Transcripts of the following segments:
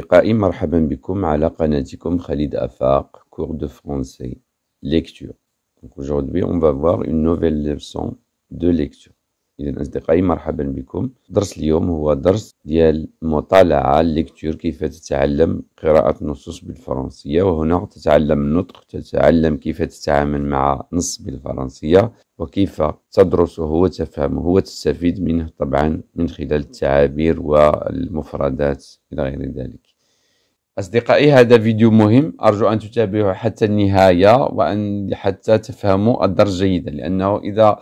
أصدقائي مرحبا بكم على قناتكم خالد أفاق كور دو فرونسي ليكتور دونك aujourd'hui on va voir une nouvelle leçon de lecture إذا أصدقائي مرحبا بكم درس اليوم هو درس ديال مطالعة ليكتور كيف تتعلم قراءة نصوص بالفرنسية وهنا تتعلم النطق تتعلم كيف تتعامل مع نص بالفرنسية وكيف تدرسه وتفهمه وتستفيد منه طبعا من خلال التعابير والمفردات إلى غير ذلك أصدقائي هذا فيديو مهم أرجو أن تتابعوا حتى النهاية وأن حتى تفهموا الدرس جيدا لأنه إذا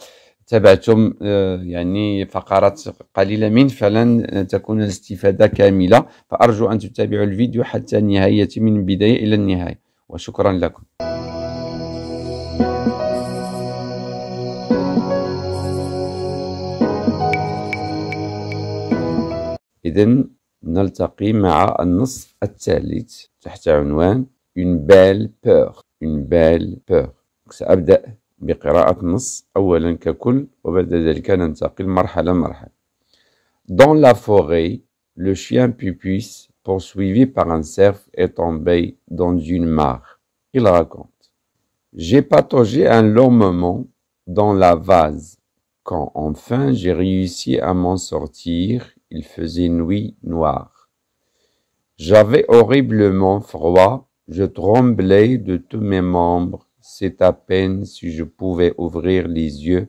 تابعتم آه، يعني فقرات قليلة من فلن تكون الاستفادة كاملة فأرجو أن تتابعوا الفيديو حتى النهاية من البداية إلى النهاية وشكرا لكم إذن نلتقي مع النص الثالث تحت عنوان une belle peur une belle peur Je vais commencer سأبدأ بقراءة النص أولا ككل وبعد ذلك ننتقل par étape. Dans la forêt, le chien Pupus, poursuivi par un cerf, est tombé dans une mare. Il raconte J'ai pataugé un long moment dans la vase. Quand enfin j'ai réussi à m'en sortir, il faisait nuit noire. J'avais horriblement froid, je tremblais de tous mes membres, c'est à peine si je pouvais ouvrir les yeux,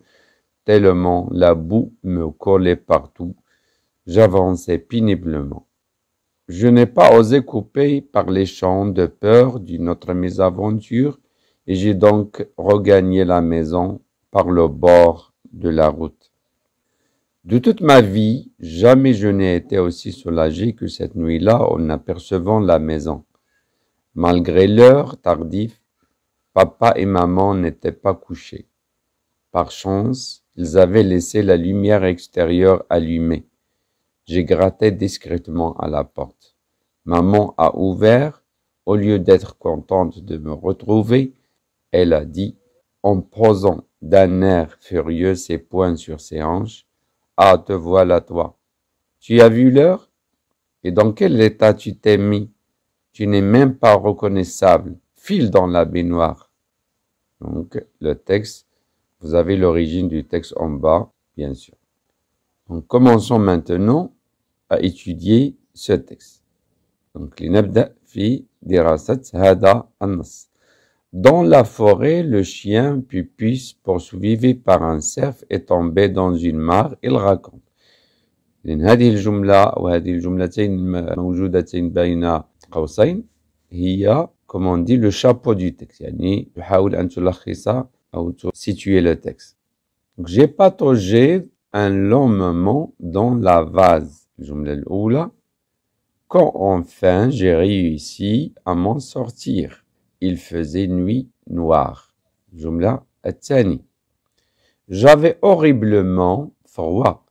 tellement la boue me collait partout, j'avançais péniblement. Je n'ai pas osé couper par les champs de peur d'une autre mésaventure, et j'ai donc regagné la maison par le bord de la route. De toute ma vie, jamais je n'ai été aussi soulagé que cette nuit-là en apercevant la maison. Malgré l'heure tardive, papa et maman n'étaient pas couchés. Par chance, ils avaient laissé la lumière extérieure allumée. J'ai gratté discrètement à la porte. Maman a ouvert. Au lieu d'être contente de me retrouver, elle a dit, en posant d'un air furieux ses poings sur ses hanches, ah, te voilà toi. Tu as vu l'heure Et dans quel état tu t'es mis Tu n'es même pas reconnaissable. File dans la baignoire. Donc, le texte, vous avez l'origine du texte en bas, bien sûr. Donc, commençons maintenant à étudier ce texte. Donc, l'inabda fi dirasat hada anas. Dans la forêt, le chien Pupus poursuivi par un cerf est tombé dans une mare. Il raconte. Une des jumelles ou une des jumelles est-elle déjà une baignade ou cest comme on dit, le chapeau du texte Je n'essaie pas de situer le texte. J'ai patogé un long moment dans la vase. Oula, quand enfin j'ai réussi à m'en sortir il faisait nuit noire. Jumla J'avais horriblement froid.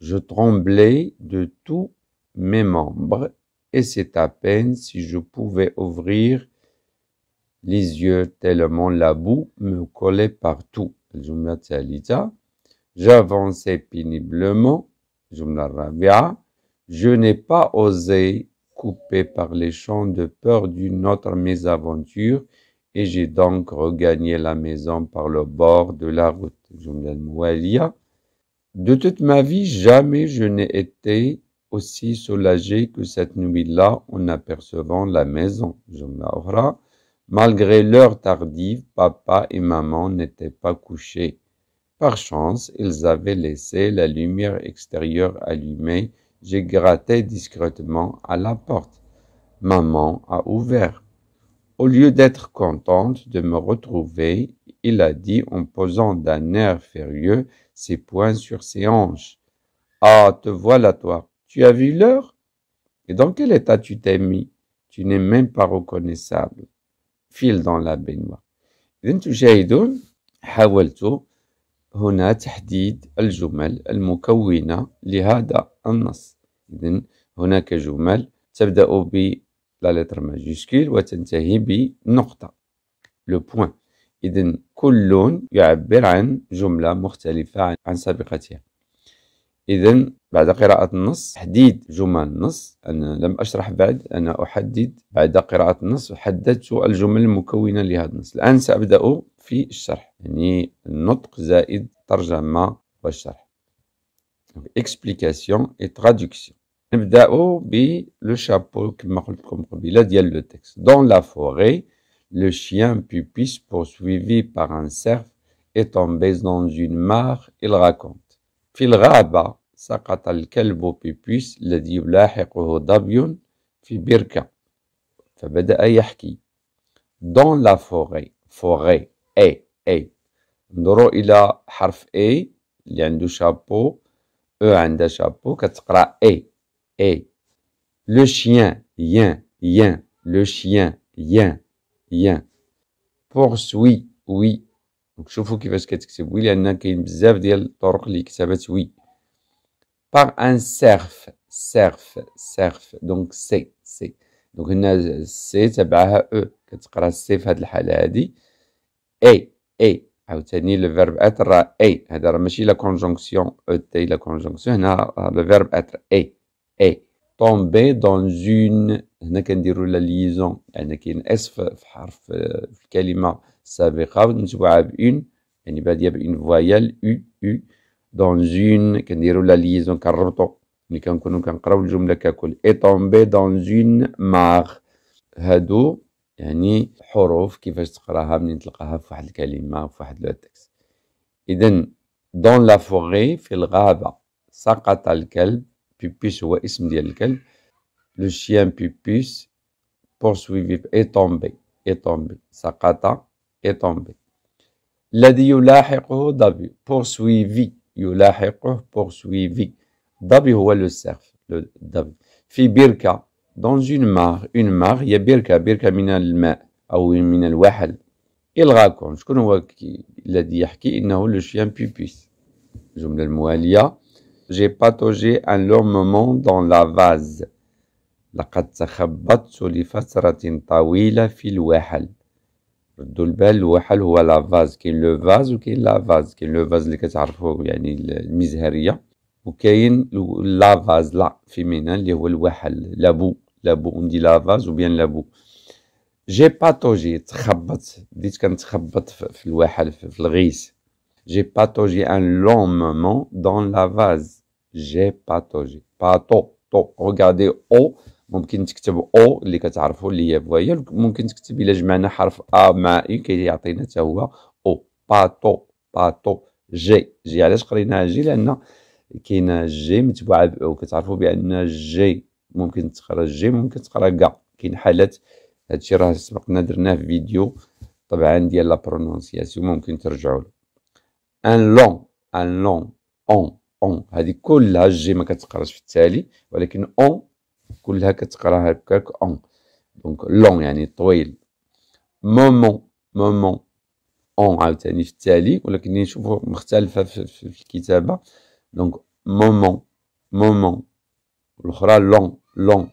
Je tremblais de tous mes membres et c'est à peine si je pouvais ouvrir les yeux tellement la boue me collait partout. Jumla J'avançais péniblement. Jumla Rabia. Je n'ai pas osé coupé par les champs de peur d'une autre mésaventure, et j'ai donc regagné la maison par le bord de la route. De toute ma vie, jamais je n'ai été aussi soulagé que cette nuit-là en apercevant la maison. Malgré l'heure tardive, papa et maman n'étaient pas couchés. Par chance, ils avaient laissé la lumière extérieure allumée j'ai gratté discrètement à la porte. Maman a ouvert. Au lieu d'être contente de me retrouver, il a dit en posant d'un air furieux ses poings sur ses hanches. Ah, te voilà toi. Tu as vu l'heure? Et dans quel état tu t'es mis? Tu n'es même pas reconnaissable. File dans la baignoire. إذن هناك جمل تبدأ ب لا لتر ماجيسكيل وتنتهي بنقطة لو بوان إذن كل يعبر عن جملة مختلفة عن سابقتها إذن بعد قراءة النص تحديد جمل النص أنا لم أشرح بعد أنا أحدد بعد قراءة النص حددت الجمل المكونة لهذا النص الآن سأبدأ في الشرح يعني النطق زائد ترجمة والشرح إكسبليكاسيون explication et traduction. نبداو chapeau شابو كما قلت لكم قبيله ديال لو دون لا le chien pupus poursuivi par un cerf est tombé dans une mare, il raconte. في la سقط الكلب بيبيس الذي يلاحقه ضبي في dans la forêt forêt اي اي et chapeau, حرف اي اللي chapeau. شابو او et. Le chien, yin, yin, le chien, yin, yin. Poursuit, oui. Donc, va كيفاش oui كاين بزاف ديال الطرق qui s'appelle oui. Par un cerf cerf cerf Donc, c'est, c'est. Donc, هنا سي تبعها او كتقرا سي c'est هذه الحاله هذه. et, et. et لو فيرب اتر اي هذا راه ماشي لا كونجونكسيون او تي لا كونجونكسيون هنا لو فيرب اتر اي. اي طومبي دون زون هنا كنديرو لا ليزون لان كاين اس في حرف في الكلمه السابقه متبوعه اون يعني باديه اون فوايال او او دون زون كنديرو لا ليزون كنربطو ملي كنكونو كنقراو الجمله ككل اي طومبي دون زون ماغ هادو يعني حروف كيفاش تقراها منين تلقاها في واحد الكلمه في واحد لو اذا دون لا فوغي في الغابه سقط الكلب Pipis huwa ism dial lkelb le chien Pipis poursuit et tombé est tombé saqata et tombé ladhi yulahiqhu dabi poursuivre yulahiqhu poursuivre dabi huwa le cerf le dabi fi birka dans une mare une mare ya birka birka min lma ou min lwahed il ghaqoun shkun huwa ladhi yahki annahu le chien Pipis jumlal mualiya j'ai pataugé un moment dans la vase لقد تخبطت لفترة طويلة في الواحل ردوا البال الواحل هو لافاز كاين لو فاز وكاين لافاز كاين لو فاز اللي كتعرفو يعني المزهرية وكاين لافاز لا في مينا اللي هو الواحل لابو لابو لا لافاز وبيان لابو جي باتوجي تخبط بديت كنتخبط في الواحل في الغيس J'ai pataugé un long moment dans la vase. J'ai pataugé. Pato. To. Regardez O. ممكن تكتب او اللي كتعرفوا اللي هي فوايل ممكن تكتب الا جمعنا حرف ا مع اي كيعطينا حتى هو او Pato, pato. جي جي علاش قريناها جي لان كاين جي متبوعه ب O. كتعرفوا بان جي ممكن تقرا جي ممكن تقرا كا كاين حالات هادشي راه سبقنا درناه في فيديو طبعا ديال لا برونونسياسيون ممكن ترجعوا له ان لون ان لون اون اون هذه كلها الجي ما كتقراش في التالي ولكن اون كلها كتقراها هكاك اون دونك لون يعني طويل مومون مومون اون عاوتاني في التالي ولكن نشوفو مختلفه في, في, في الكتابه دونك مومون مومون الاخرى لون لون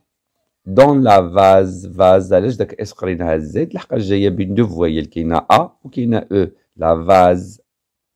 دون لا فاز فاز علاش داك اس قريناها الزيت لحقاش جايه بين دو فوايل كاينه ا وكاينه او لا فاز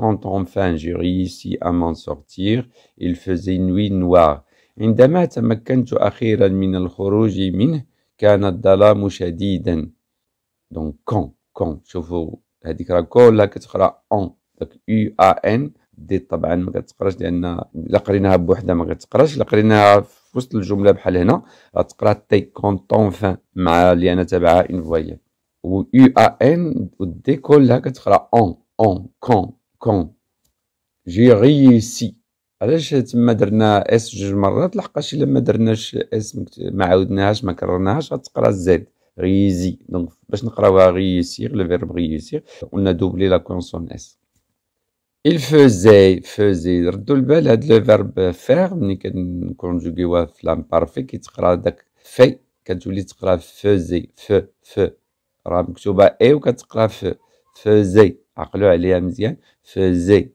quand enfin j'ai réussi à m'en sortir, il faisait nuit noire. عندما تمكنت أخيرا من الخروج منه كان الظلام شديدا دونك كون كون شوفوا هذيك راه كلها كتقرا اون داك يو ا ان دي طبعا ما كتقراش لان الا قريناها بوحدها ما كتقراش الا قريناها في وسط الجمله بحال هنا غتقرا تي كونت فان مع اللي انا تابعها ان فوايال و يو ا ان ودي كلها كتقرا اون اون كون كون جي غيسي علاش تما درنا اس جوج مرات لحقاش الا ما درناش اس ما عاودناهاش ما كررناهاش غتقرا زد غيزي دونك باش نقراوها غيسير لو فيرب غيسير قلنا دوبلي لا كونسون اس il faisait faisait ردوا البال هاد لو فيرب فير ملي كنكونجوغيوها في لامبارفي كيتقرا داك في كتولي تقرا فوزي ف ف راه مكتوبه اي وكتقرا ف فوزي عقلوا عليها مزيان فزي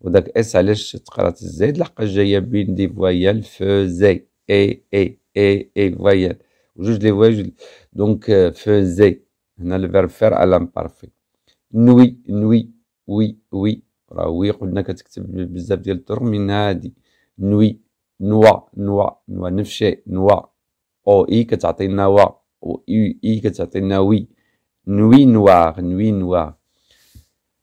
وداك اس علاش تقرات الزايد لحقاش جايه بين دي فوايال فزي اي اي اي اي فوايال وجوج لي فوايال دونك فزي هنا الفيرب فير على بارفي نوي نوي وي وي راه وي قلنا كتكتب بزاف ديال الطرق من هادي نوي نوا نوا نوا نفشي نوا او اي كتعطينا وا و اي كتعطينا وي نوي نوار نوي نوار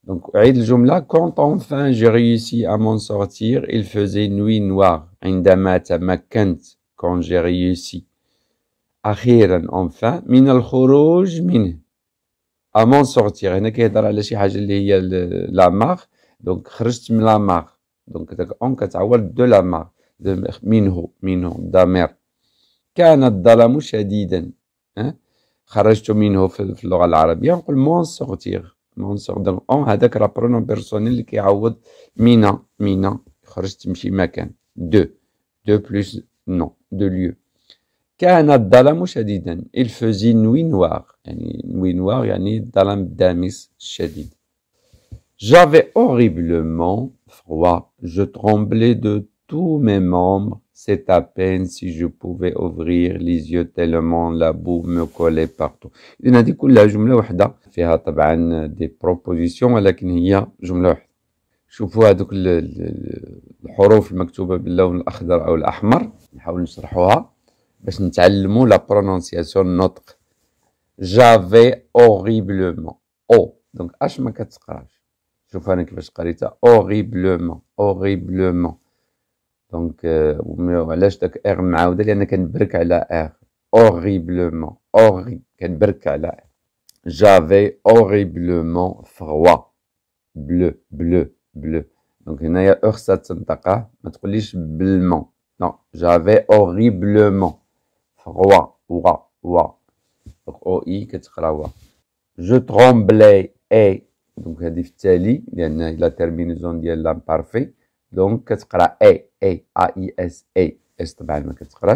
Donc, عيد الجملة quand enfin j'ai réussi à m'en sortir, il faisait nuit noire. عندما تمكنت quand j'ai réussi. أخيرا enfin من الخروج منه. à m'en sortir. هنا كيهضر على شي حاجة اللي هي لا مار. دونك خرجت من لا مار. دونك داك اون كتعوض دو لا مار. منه منه ضمير. كان الظلام شديدا. أه؟ خرجت منه في اللغة العربية نقول مون سورتيغ. منصوب اون هذاك راه برونون بيرسونيل اللي كيعوض مينا مينا خرج تمشي مكان دو دو بلوس نو دو Non. كان الظلام شديدا faisait nuit noire. يعني nuit noire يعني الظلام الدامس الشديد J'avais horriblement froid. Je tremblais de tous mes membres. C'est à peine si je pouvais ouvrir les yeux tellement la boue me collait partout. Il a dit que la وحده فيها طبعا دي بروبوزيسيون ولكن هي جمله واحده شوفوا هذوك الحروف المكتوبه باللون الاخضر او الاحمر نحاول نشرحوها باش نتعلموا لا برونونسياسيون النطق جافي اوريبلومون او دونك اش ما كتقراش شوف انا كيفاش قريتها اوريبلومون اوريبلومون دونك علاش داك ار معاوده لان كنبرك على ار اوريبلومون اوري كنبرك على ار J'avais horriblement froid. Bleu, bleu, bleu. Donc, il y a eu, euh, ça t'entend bleulement. Non, j'avais horriblement froid, ouais ouais Donc, o qu'est-ce qu'il y a, ouah. Je tremblais, et donc, il y a des il y a la terminaison de aller, l'imparfait. Donc, qu'est-ce qu'il y a, eh, eh, a-i-s-e, est-ce que c'est a, e, qu'est-ce a,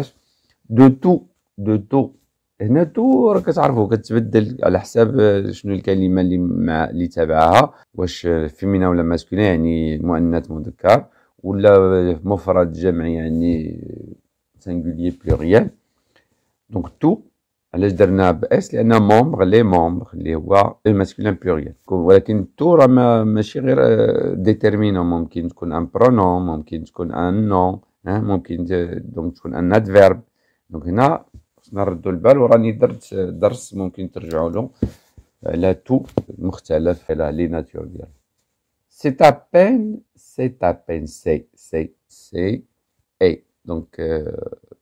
de tout, de tout, هنا تو راك كتعرفوا كتبدل على حساب شنو الكلمه اللي مع اللي تابعها واش فيمينا ولا ماسكولين يعني مؤنث مذكر ولا مفرد جمع يعني سينغوليي بلوريال دونك تو علاش درنا باس لان مومبر لي مومبر اللي هو الماسكولين بلوريال ولكن تو راه ماشي غير ديتيرمينون ممكن تكون ان برونوم ممكن تكون ان نو ممكن دونك تكون ان ادفيرب دونك هنا نردوا البال وراني درت درس ممكن ترجعوا له على تو مختلف على لي ناتور ديالو سي ابين سي ابين سي سي سي اي دونك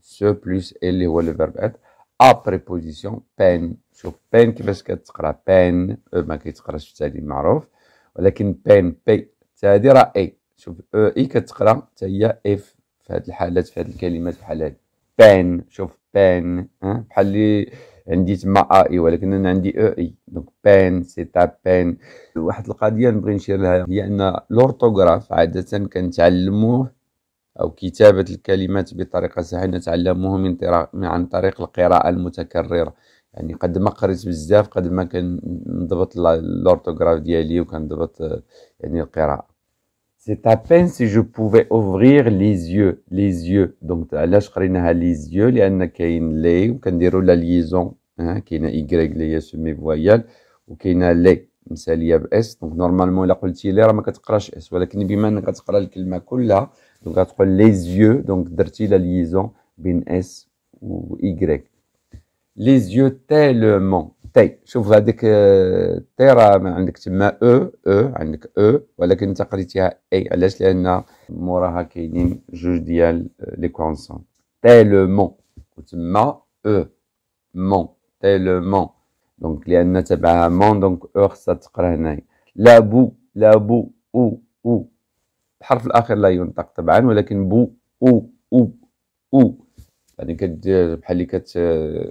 سو بلس اي اللي هو الفيرب ات ا بريبوزيسيون بين شوف بين كيفاش كتقرا بين ما كيتقراش في معروف ولكن بين بي هادي راه اي شوف او اي كتقرا حتى هي اف في هاد الحالات في هاد الكلمات بحال هاد بين شوف بان بحال اللي عندي تما اي ولكن انا عندي او اي دونك بان سي تا بان واحد القضيه نبغي نشير لها هي ان لورتوغراف عاده كنتعلموه او كتابه الكلمات بطريقه صحيحه نتعلموه من, من عن طريق القراءه المتكرره يعني قد ما قريت بزاف قد ما كنضبط لورتوغراف ديالي وكنضبط يعني القراءه c'est à peine si je pouvais ouvrir les yeux, les yeux. Donc, là, je crée les yeux, il y a une lay, ou qu'on la liaison, hein, qui est une y, lay, y a voyelle, ou qu'il y a lay, il y s. Donc, normalement, là, qu'on tire, là, ma katkrash s, ou là, qu'on l là, qu'on Donc, à trois, les yeux, donc, d'artil la liaison, bin s, ou y. Les yeux tellement, تي طيب، شوف هذيك تي راه عندك تما او او عندك او ولكن انت قريتيها اي علاش لان موراها كاينين جوج ديال لي كونسون تيلمون وتما او مون تيلمون دونك لان تبعها مون دونك او خصها تقرا هنايا لابو لابو او او الحرف الاخر لا ينطق طبعا ولكن بو او او او يعني كدير بحال اللي كت آه،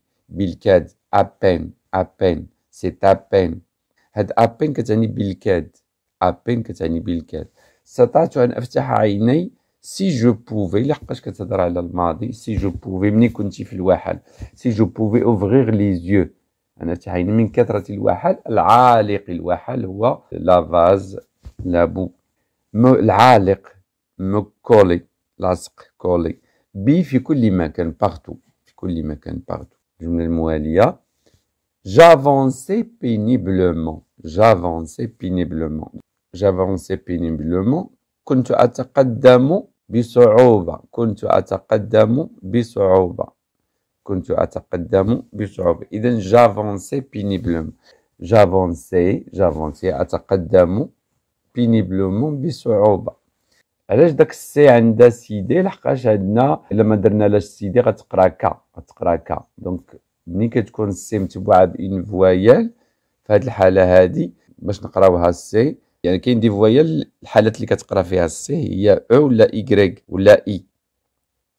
بالكاد ابين ابين سي ابين هاد ابين كتعني بالكاد ابين كتعني بالكاد استطعت ان افتح عيني سي جو بوفي لحقاش كتهضر على الماضي سي جو بوفي مني كنتي في الواحل سي جو بوفي اوفغيغ لي زيو انا تعين من كثره الواحل العالق الواحل هو لافاز لابو العالق مكولي لاصق كولي بي في كل مكان بارتو في كل مكان بارتو J'avanceai péniblement. J'avanceai péniblement. J'avanceai péniblement. Quand tu attaques Damo, bisouraba. Quand tu attaques Damo, bisouraba. Quand tu attaques Damo, bisouraba. j'avanceai péniblement. J'avanceai, j'avanceai. Attaque Damo, péniblement, bisouraba. علاش داك السي عندها سيدي لحقاش عندنا الا ما درنا لاش سيدي غتقرا كا غتقرا كا دونك ملي كتكون السي متبوعه بان فوايال في هذه الحاله هذه باش نقراوها السي يعني كاين دي فوايال الحالات اللي كتقرا فيها السي هي او ولا ايكغيك ولا اي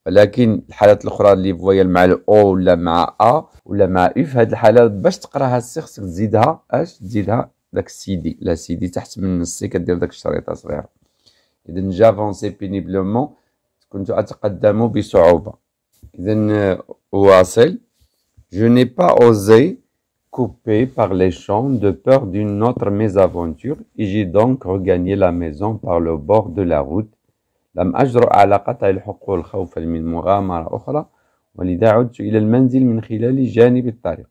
ولكن الحالات الاخرى اللي فوايال مع الاو ولا مع ا ولا مع اي في هذه الحاله باش تقراها السي خصك تزيدها اش تزيدها داك السيدي لا سيدي تحت من السي كدير داك الشريطه صغيره إذا جافونسي بينيبلومون كنت أتقدم بصعوبة إذن أواصل Je n'ai pas osé couper par les champs de peur d'une autre mésaventure et j'ai donc regagné la maison par le bord de la route لم أجرؤ على قطع الحقول خوفا من مغامرة أخرى ولذا عدت إلى المنزل من خلال جانب الطريق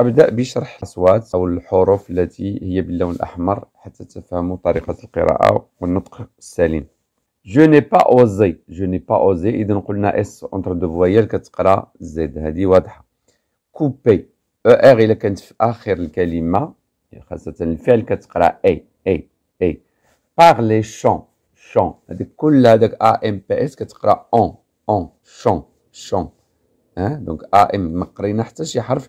أبدأ بشرح الأصوات أو الحروف التي هي باللون الأحمر حتى تفهموا طريقة القراءة والنطق السليم جو ني با اوزي جو ني با اوزي إذا قلنا اس اونتر دو فويال كتقرا زد هذه واضحة كوبي او ار إلا كانت في آخر الكلمة يعني خاصة الفعل كتقرا اي اي اي بارلي شون شون هذيك كل هذاك ا ام بي اس كتقرا اون اون شون شون ها دونك ا ام ما قرينا حتى شي حرف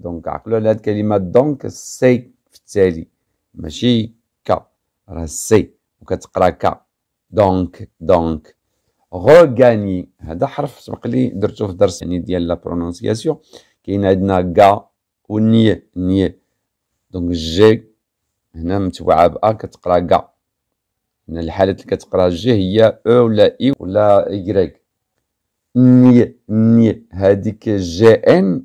دونك عقلوا على هاد الكلمه دونك سي في التالي ماشي كا راه سي وكتقرا كا دونك دونك غوغاني هذا حرف سبق لي درتو في درس يعني ديال لا برونونسياسيون كاين عندنا كا وني ني دونك جي هنا متبوعه با كتقرا كا هنا الحالات اللي كتقرا جي هي او e ولا اي ولا ايكغيك ني ني هاديك جي ان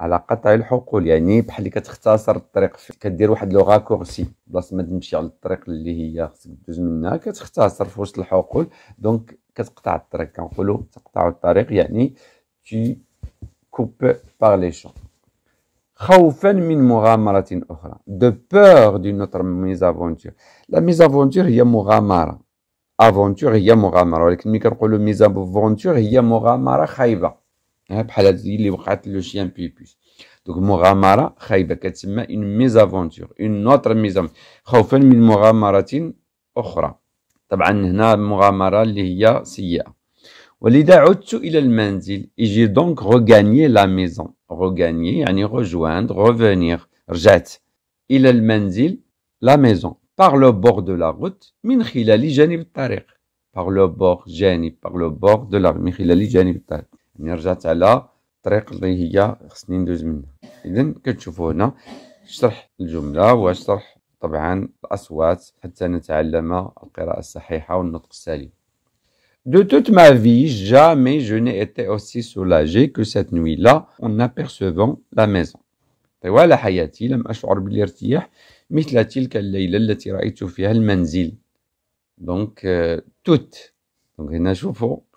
على, قطع الحقول يعني بحال اللي كتختصر الطريق كدير واحد لو راكورسي بلاص ما تمشي على الطريق اللي هي خصك دوز منها كتختصر في وسط الحقول دونك كتقطع الطريق كنقولوا تقطع الطريق يعني تي كوب باغ لي شون خوفا من مغامرة أخرى دو بور دو نوتر ميزافونتور لا ميزافونتور هي مغامرة افونتور هي مغامرة ولكن ملي كنقولوا ميزافونتور هي مغامرة خايبة بحال هذه اللي وقعت لو لوشيان بيبيس دونك مغامره خايبه كتسمى اون ميزافونتور اون نوتر ميزام خوفا من مغامره اخرى طبعا هنا مغامره اللي هي سيئه ولذا عدت الى المنزل اجي دونك روغاني لا ميزون روغاني يعني rejoindre روفينير رجعت الى المنزل لا ميزون par لو بور دو لا روت من خلال جانب الطريق par لو بور جانب par لو بور دو لا من خلال جانب الطريق يعني رجعت على الطريق اللي هي خصني ندوز منها اذا كتشوفوا هنا شرح الجمله وشرح طبعا الاصوات حتى نتعلم القراءه الصحيحه والنطق السليم De toute ma vie, jamais je n'ai été aussi soulagé que cette nuit-là en apercevant la maison. طوال حياتي لم أشعر بالارتياح مثل تلك الليلة التي رأيت فيها المنزل. Donc, euh, toute. Donc, هنا شوفوا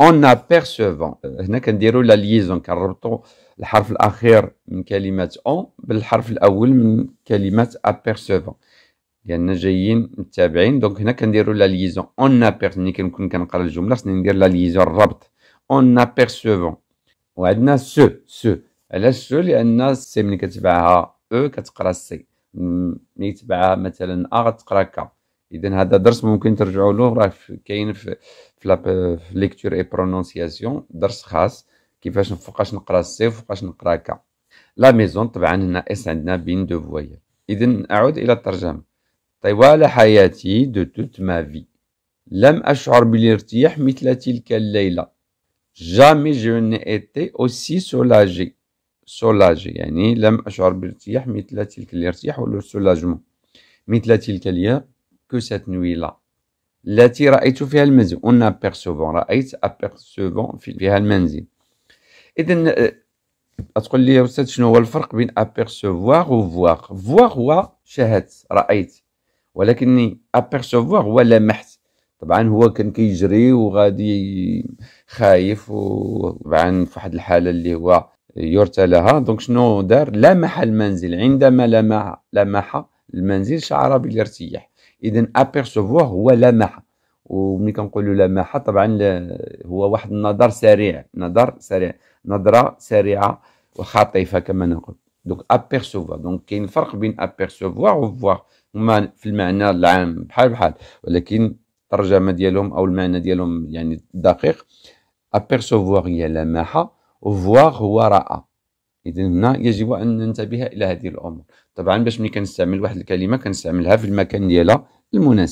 اون ابيرسيفون euh, هنا كنديروا لا ليزون كنربطوا الحرف الاخير من كلمه اون بالحرف الاول من كلمه ابيرسيفون لان جايين متابعين دونك هنا كنديروا لا ليزون اون ابير ملي كنكون كنقرا الجمله خصني ندير لا ليزون الربط اون ابيرسيفون وعندنا سو سو علاش سو لان سي ملي كتبعها او e، كتقرا سي ملي تبعها مثلا ا غتقرا كا اذا هذا درس ممكن ترجعوا له راه كاين في في ليكتور اي برونونسياسيون درس خاص كيفاش فوقاش نقرا سي وفوقاش نقرا كا لا ميزون طبعا هنا اس عندنا بين دو فوايا اذا اعود الى الترجمه طوال حياتي دو توت ما في لم اشعر بالارتياح مثل تلك الليله جامي جو ني ايتي اوسي سولاجي سولاجي يعني لم اشعر بالارتياح مثل تلك الارتياح ولا سولاجمون مثل تلك اليوم كو سات نوي لا التي رأيت فيها المنزل قلنا ابيرسوفون رأيت ابيرسوفون فيها المنزل إذا آه، تقول لي يا أستاذ شنو هو الفرق بين ابيرسوفوار و فواغ فواغ هو شاهدت رأيت ولكني ابيرسوفوار هو لمحت طبعا هو كان كيجري وغادي خايف وطبعا في واحد الحاله اللي هو يرثى لها دونك شنو دار لمح المنزل عندما لمح لمح المنزل شعر بالارتياح اذا ابيرسوفوار هو لمح وملي كنقولوا لمح طبعا هو واحد النظر سريع نظر سريع نظره سريعه وخاطفه كما نقول دونك ابيرسوفوار دونك كاين فرق بين ابيرسوفوار وفوار هما في المعنى العام بحال بحال ولكن الترجمه ديالهم او المعنى ديالهم يعني دقيق ابيرسوفوار هي لماحه وفوار هو راى اذا هنا يجب ان ننتبه الى هذه الامور طبعا باش ملي كنستعمل واحد الكلمه كنستعملها في المكان ديالها Je mets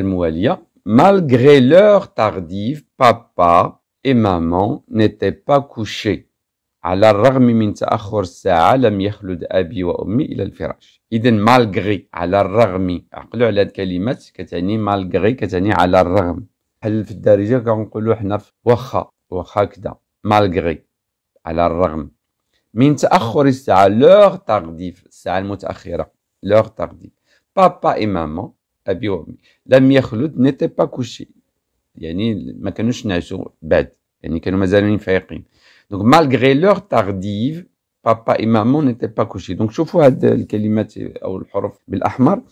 le mot Malgré l'heure tardive, papa... et maman n'étaient pas couchés. على الرغم من تأخر الساعة لم يخلد أبي وأمي إلى الفراش إذن مالغري على الرغم عقلوا على هاد الكلمات كتعني مالغري كتعني على الرغم بحال في الدارجة كنقولوا حنا واخا واخا كدا مالغري على الرغم من تأخر الساعة لوغ تارديف الساعة المتأخرة لوغ تارديف بابا إماما أبي وأمي لم يخلد نيتي با كوشي يعني ما كانوش نعسوا بعد يعني كانوا مازالين فايقين دونك مالغري لور تارديف بابا اي مامون نيتي با كوشي دونك شوفوا هاد الكلمات او الحروف بالاحمر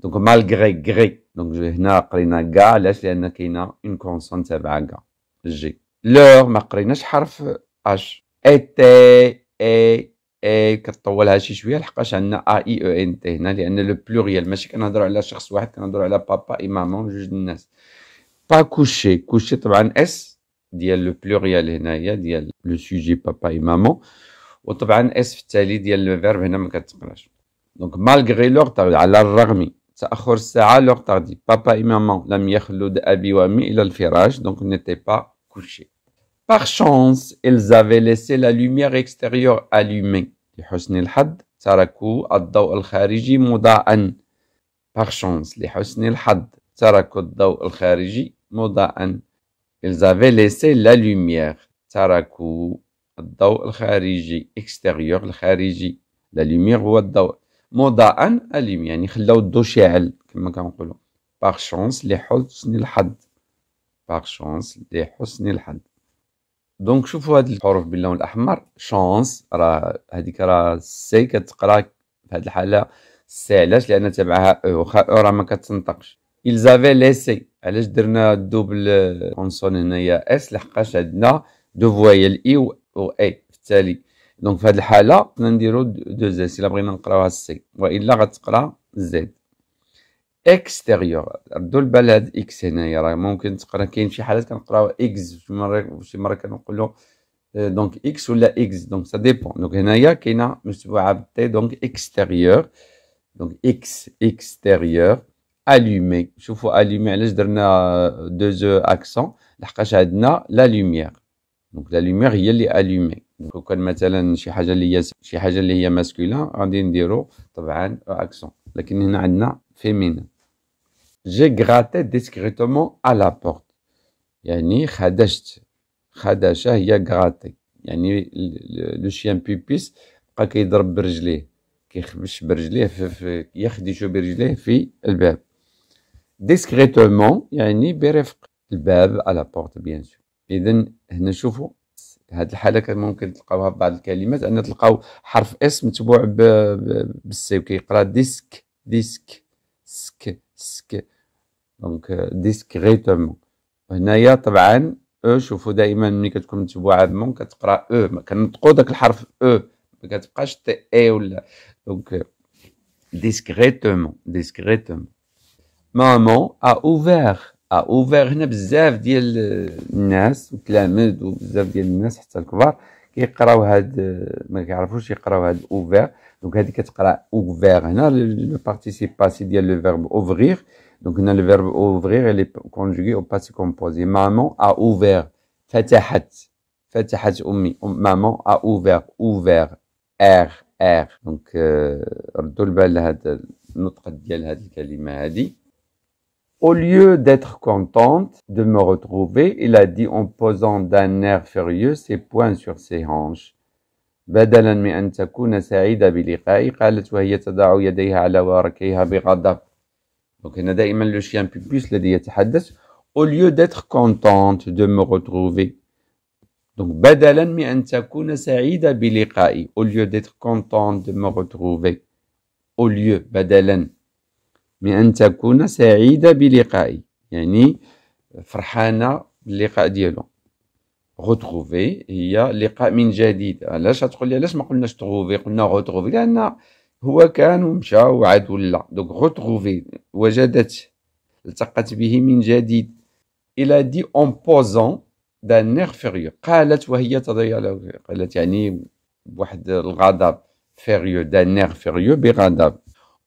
دونك مالغري غري دونك هنا قرينا كاع علاش لان كاينه اون كونسون تابعه كاع جي لور ما قريناش حرف اش اي تي اي اي كطولها شي شويه لحقاش عندنا ا اي او ان تي هنا لان لو بلوريال ماشي كنهضروا على شخص واحد كنهضروا على بابا اي مامون جوج الناس pas couché. Couché, taban, S, dit le pluriel, hénaïa, dial le sujet papa et maman. Ou taban, S, tali, dial le verbe, hénaïa, m'katsprash. Donc, malgré leur tardi, à la rami, ça a à leur tardi. Papa et maman, la mièchloud, abiwami, il a le firage, donc n'étaient pas couchés. Par chance, ils avaient laissé la lumière extérieure allumée. Les husni l'had, tsaraku, addaw al-khariji, muda'an. Par chance, les husni l'had, tsaraku, addaw al-khariji, مضاءً. Ils avaient laissé la lumière. تركوا الضوء الخارجي extérieur الخارجي. La lumière هو الضوء. مضاءً أليم يعني خلاو الضوء شاعل كما كنقولوا. Par chance لحسن الحظ. Par chance لحسن الحظ. دونك شوفوا هاد الحروف باللون الأحمر. شانس راه هذيك راه سي كتقرا في هاد الحالة سي علاش لأن تبعها أو أو راه ما كتنطقش. ils avaient laissé. Allez, je donne double consonne n'y a s, l'achach adna, deux voyelles i ou e, tali. Donc, dans cette hala, n'en dirou deux s, il a brin en kraw a c, ou il l'a ratkra z. Extérieur, d'où le balad x n'y a, mon kin tkra kin, si halas kan kraw x, si mara kan kolo, donc x ou la x, donc ça dépend. Donc, n'y a kina, monsieur donc extérieur, donc x extérieur, الومي شوفوا الومي علاش درنا دو زو اكسون لحقاش عندنا لا لوميير دونك لا لوميير هي اللي الومي دونك لو كان مثلا شي حاجه اللي هي شي حاجه اللي هي ماسكولين غادي نديرو طبعا اكسون e لكن هنا عندنا فيمينين جي غراتي ديسكريتومون على بورت يعني خدشت خدشه هي غراتي يعني لو شيان بيبيس بقى كيضرب برجليه كيخبش برجليه يخدش برجليه في الباب discrètement يعني برفق الباب على بورت بيان سور اذا هنا شوفوا هذه الحاله كان ممكن تلقاوها في بعض الكلمات ان تلقاو حرف اس متبوع ب بالسي كيقرا ديسك ديسك سك سك دونك ديسكريتومون euh, هنايا طبعا او e، شوفوا دائما ملي كتكون متبوعه بمون كتقرا او e. ما داك الحرف او e. ما كتبقاش تي اي ولا دونك ديسكريتومون ديسكريتومون مامون ا اوفير ا اوفير هنا بزاف ديال الناس وتلامذ وبزاف ديال الناس حتى الكبار كيقراو هاد ما كيعرفوش يقراو هاد اوفير دونك هادي كتقرا اوفير هنا لو بارتيسيب باسي ديال لو فيرب اوفرير دونك هنا لو فيرب اوفرير اللي كونجوغي او باسي كومبوزي مامون ا اوفير فتحت فتحت امي مامون ا اوفير اوفير ار ار دونك ردوا البال لهاد النطق ديال هاد الكلمه هادي Au lieu d'être contente de me retrouver, il a dit en posant d'un air furieux ses poings sur ses hanches. بدلا من أن تكون سعيدة بلقائي قالت وهي تضع يديها على وركيها بغضب. Donc a دائما le chien pupus الذي يتحدث au lieu d'être contente de me retrouver. Donc بدلا من أن تكون سعيدة بلقائي au lieu d'être contente de me retrouver. Au lieu بدلا بأن تكون سعيدة بلقائي يعني فرحانة باللقاء ديالو غوتغوفي هي لقاء من جديد علاش تقول لي علاش ما قلناش تغوفي قلنا غوتغوفي لأن هو كان ومشى وعاد ولا دونك غوتغوفي وجدت التقت به من جديد إلى دي اون بوزون دان نيغ فيريو قالت وهي تضيع قالت يعني بواحد الغضب فيريو دان نيغ فيريو بغضب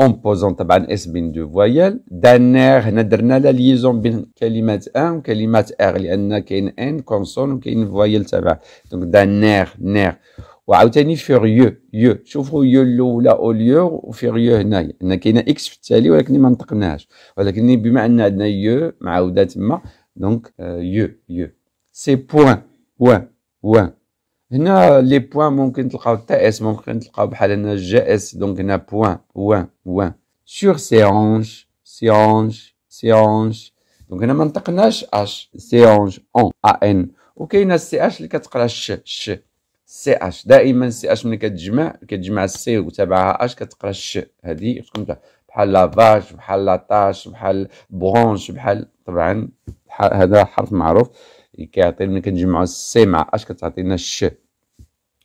اون بوزون طبعا اس بين دو فوايال دانير هنا درنا لا ليزون بين كلمات ان وكلمات ار لان كاين ان كونسون وكاين فوايال تبع دونك دانير نير وعاوتاني فيغيو يو شوفوا يو الاولى او ليو وفيغيو هنايا لان كاينه اكس في التالي ولكن ما نطقناهاش ولكن بما ان عندنا يو معوده تما دونك يو يو سي بوان وان وان هنا لي بوان ممكن تلقاو اس ممكن تلقاو بحال هنا اس دونك هنا بوان وان وان سور سيونج سيونج سيونج دونك هنا ما نطقناش اش سيونج اون ا ان وكاينه السي اش اللي كتقرا ش ش سي اش دائما سي اش ملي كتجمع كتجمع السي وتابعها اش كتقرا الش تكون بحال لافاج بحال لاطاش بحال برونش بحال طبعا هذا حرف معروف كيعطي ملي كنجمعو السي مع اش كتعطينا الش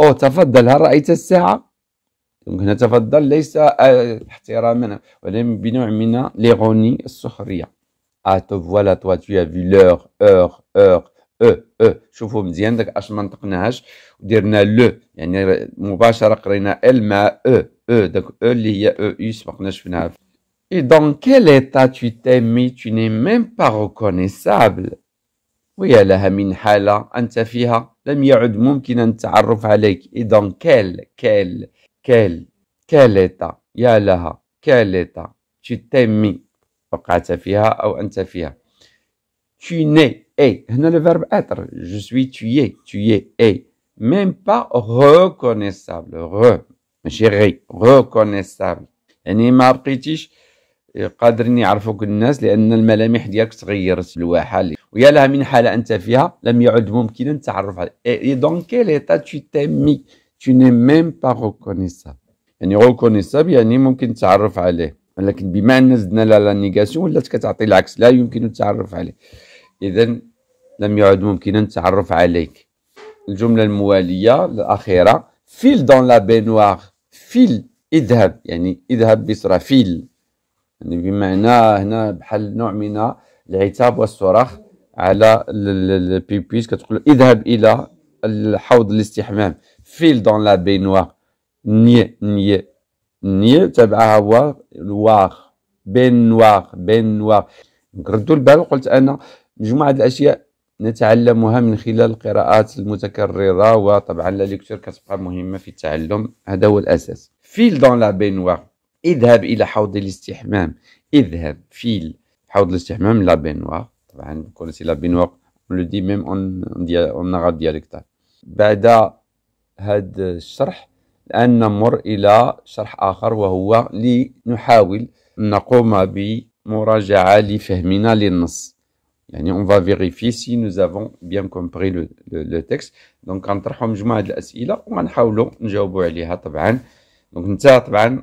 أو تفضل هل رأيت الساعة؟ هنا تفضل ليس آه، احتراما ولكن بنوع من ليغوني السخرية تو فوالا توا تو في لوغ أوغ أوغ أو أو شوفوا مزيان داك أش ما نطقناهاش ودرنا لو يعني مباشرة قرينا ال مع أو أو داك أو e اللي هي أو e، إي e، سبقنا شفناها Et dans quel état tu t'es mis, tu n'es même pas reconnaissable. ويا لها من حالة أنت فيها لم يعد ممكنا التعرف عليك إذا كال كال كال كاليتا يا لها كاليتا تتمي وقعت فيها أو أنت فيها ني اي هنا لو فيرب اتر جو سوي تويي تويي اي ميم با ريكونيسابل غو ماشي غي ريكونيسابل يعني ما بقيتيش قادرين يعرفوك الناس لان الملامح ديالك تغيرت الواحه ويا لها من حاله انت فيها لم يعد ممكنا التعرف عليك اي دون كيل ايتا تو تيمي تو ني ميم با ريكونيساب يعني ريكونيساب يعني ممكن التعرف عليه ولكن بما ان زدنا لا لا نيغاسيون ولات كتعطي العكس لا يمكن التعرف عليه اذا لم يعد ممكنا التعرف عليك الجمله المواليه الاخيره فيل دون لا بينوار فيل اذهب يعني اذهب بسرعه فيل يعني بمعنى هنا بحال نوع من العتاب والصراخ على البيبيس كتقول اذهب الى حوض الاستحمام فيل دون لا بينوار ني ني ني تبعها هو الواغ بينوار بينوار ردوا البال قلت انا مجموعه الاشياء نتعلمها من خلال القراءات المتكرره وطبعا لا ليكتور كتبقى مهمه في التعلم هذا هو الاساس فيل دون لا بينوار اذهب الى حوض الاستحمام اذهب في حوض الاستحمام لا بينوار طبعا كونسي لا بينوار اون لو دي ميم اون اون اغاب ديالكتال بعد هذا الشرح الان نمر الى شرح اخر وهو لنحاول نقوم بمراجعه لفهمنا للنص يعني اون فيغيفي سي نو nous بيان كومبري لو تكست دونك le غنطرحوا مجموعه الاسئله وغنحاولوا نجاوبوا عليها طبعا دونك انت طبعا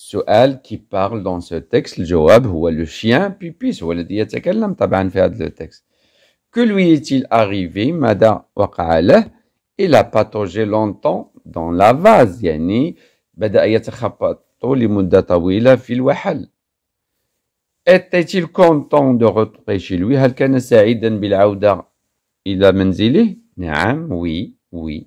السؤال كي بارل دون سو تكست الجواب هو لو شيان بيبيس هو الذي يتكلم طبعا في هذا لو تكست كو لوي est-il arrivé, وقع له Il a لونتون دون dans la يعني بدأ يتخبط لمدة طويلة في الوحل. اتيتيل كونتون دو de شي لوي هل كان سعيدا بالعودة إلى منزله؟ نعم, وي وي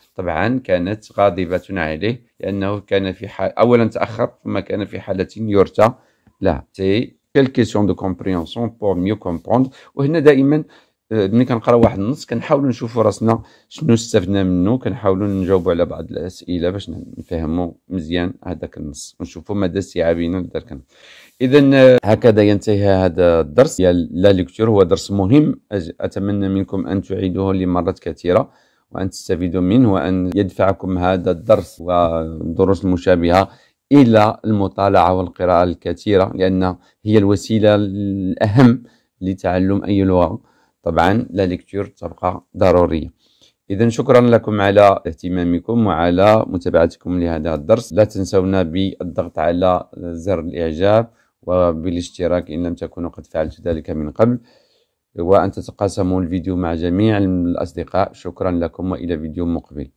طبعا كانت غاضبة عليه لأنه كان في حال أولا تأخر ثم كان في حالة يرثى لا سي كيل كيسيون دو كومبريونسيون بور ميو كومبوند وهنا دائما آه، ملي كنقرا واحد النص كنحاولوا نشوفوا راسنا شنو استفدنا منه كنحاولوا نجاوبوا على بعض الاسئله باش نفهموا مزيان هذاك النص ونشوفوا مدى استيعابنا لذاك النص اذا آه، هكذا ينتهي هذا الدرس ديال لا ليكتور هو درس مهم اتمنى منكم ان تعيدوه لمرات كثيره وأن تستفيدوا منه وأن يدفعكم هذا الدرس والدروس المشابهة إلى المطالعة والقراءة الكثيرة لأن هي الوسيلة الأهم لتعلم أي لغة طبعا لا ليكتور تبقى ضرورية إذا شكرا لكم على اهتمامكم وعلى متابعتكم لهذا الدرس لا تنسونا بالضغط على زر الإعجاب وبالاشتراك إن لم تكونوا قد فعلتوا ذلك من قبل وأن تتقاسموا الفيديو مع جميع الأصدقاء شكرا لكم وإلى فيديو مقبل